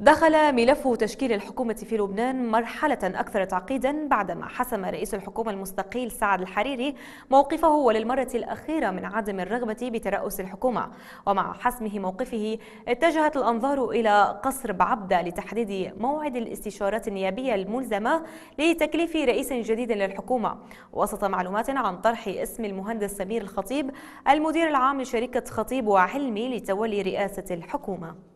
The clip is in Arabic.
دخل ملف تشكيل الحكومة في لبنان مرحلة أكثر تعقيدا بعدما حسم رئيس الحكومة المستقيل سعد الحريري موقفه وللمرة الأخيرة من عدم الرغبة بترأس الحكومة ومع حسمه موقفه اتجهت الأنظار إلى قصر بعبدة لتحديد موعد الاستشارات النيابية الملزمة لتكليف رئيس جديد للحكومة وسط معلومات عن طرح اسم المهندس سمير الخطيب المدير العام لشركة خطيب وعلمي لتولي رئاسة الحكومة